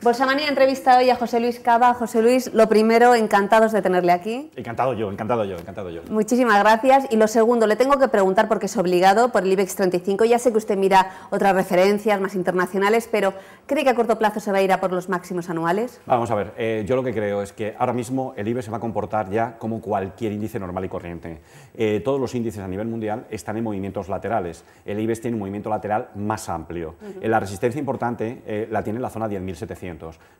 Bolsamania ha entrevistado hoy a José Luis Cava. José Luis, lo primero, encantados de tenerle aquí. Encantado yo, encantado yo, encantado yo. Muchísimas gracias. Y lo segundo, le tengo que preguntar porque es obligado por el IBEX 35. Ya sé que usted mira otras referencias más internacionales, pero ¿cree que a corto plazo se va a ir a por los máximos anuales? Vamos a ver, eh, yo lo que creo es que ahora mismo el IBEX se va a comportar ya como cualquier índice normal y corriente. Eh, todos los índices a nivel mundial están en movimientos laterales. El IBEX tiene un movimiento lateral más amplio. Eh, la resistencia importante la tiene en la zona 10.700.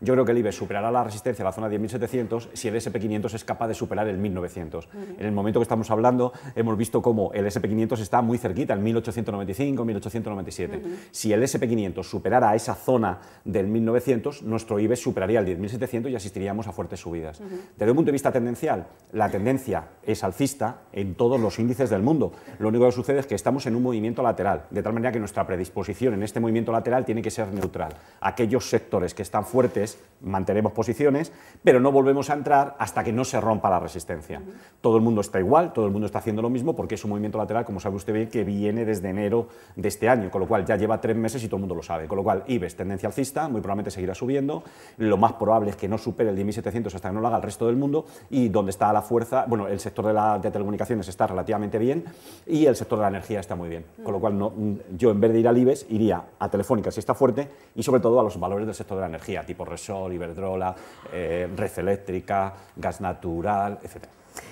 Yo creo que el IBEX superará la resistencia a la zona 10.700 si el SP500 es capaz de superar el 1.900. En el momento que estamos hablando, hemos visto cómo el SP500 está muy cerquita, el 1.895, 1.897. Si el SP500 superara esa zona del 1.900, nuestro IBEX superaría el 10.700 y asistiríamos a fuertes subidas. Desde un punto de vista tendencial, la tendencia es alcista en todos los índices del mundo. Lo único que sucede es que estamos en un movimiento lateral, de tal manera que nuestra predisposición en este movimiento lateral tiene que ser neutral. Aquellos sectores que están fuertes, mantenemos posiciones, pero no volvemos a entrar hasta que no se rompa la resistencia. Todo el mundo está igual, todo el mundo está haciendo lo mismo, porque es un movimiento lateral, como sabe usted bien, que viene desde enero de este año, con lo cual ya lleva tres meses y todo el mundo lo sabe. Con lo cual, IBEX, tendencia alcista, muy probablemente seguirá subiendo, lo más probable es que no supere el 10.700 hasta que no lo haga el resto del mundo, y donde está la fuerza, bueno, el sector de, telecomunicaciones está relativamente bien, y el sector de la energía está muy bien. Con lo cual, no, mm, yo en vez de ir al IBEX, iría a Telefónica si está fuerte, y sobre todo a los valores del sector de la energía tipo Resol, Iberdrola, eh, Red Eléctrica, Gas Natural, etc.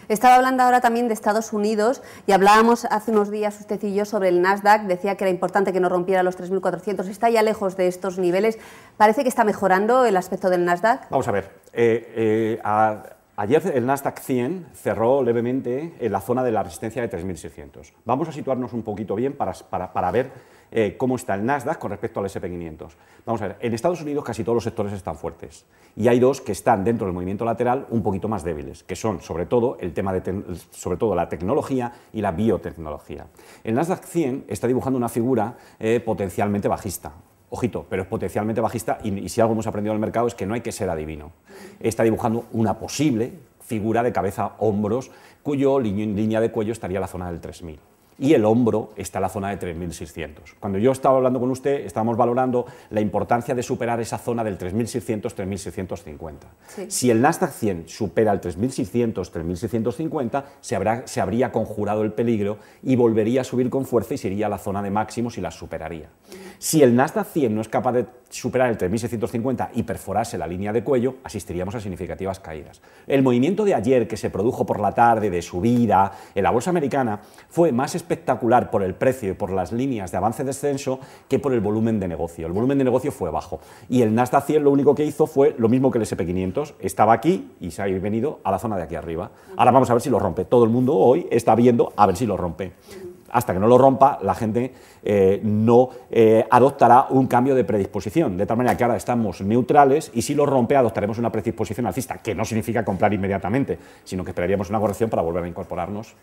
Estaba hablando ahora también de Estados Unidos y hablábamos hace unos días usted y yo sobre el Nasdaq, decía que era importante que no rompiera los 3.400, está ya lejos de estos niveles, parece que está mejorando el aspecto del Nasdaq. Vamos a ver, eh, eh, Ayer el Nasdaq 100 cerró levemente en la zona de la resistencia de 3.600. Vamos a situarnos un poquito bien para, para, para ver eh, cómo está el Nasdaq con respecto al SP500. Vamos a ver, en Estados Unidos casi todos los sectores están fuertes y hay dos que están dentro del movimiento lateral un poquito más débiles, que son sobre todo, el tema de sobre todo la tecnología y la biotecnología. El Nasdaq 100 está dibujando una figura eh, potencialmente bajista. Ojito, pero es potencialmente bajista y, si algo hemos aprendido en el mercado es que no hay que ser adivino. Está dibujando una posible figura de cabeza-hombros cuyo línea de cuello estaría la zona del 3000 y el hombro está en la zona de 3.600. Cuando yo estaba hablando con usted, estábamos valorando la importancia de superar esa zona del 3.600-3.650. Si el Nasdaq 100 supera el 3.600-3.650, se, se habría conjurado el peligro y volvería a subir con fuerza y sería la zona de máximos y la superaría. Si el Nasdaq 100 no es capaz de superar el 3650 y perforarse la línea de cuello, asistiríamos a significativas caídas. El movimiento de ayer que se produjo por la tarde de subida en la bolsa americana fue más espectacular por el precio y por las líneas de avance-descenso que por el volumen de negocio. El volumen de negocio fue bajo y el Nasdaq 100 lo único que hizo fue lo mismo que el SP500, estaba aquí y se ha venido a la zona de aquí arriba. Ahora vamos a ver si lo rompe. Todo el mundo hoy está viendo a ver si lo rompe hasta que no lo rompa, la gente eh, no eh, adoptará un cambio de predisposición. De tal manera que ahora estamos neutrales y si lo rompe, adoptaremos una predisposición alcista, que no significa comprar inmediatamente, sino que esperaríamos una corrección para volver a incorporarnos.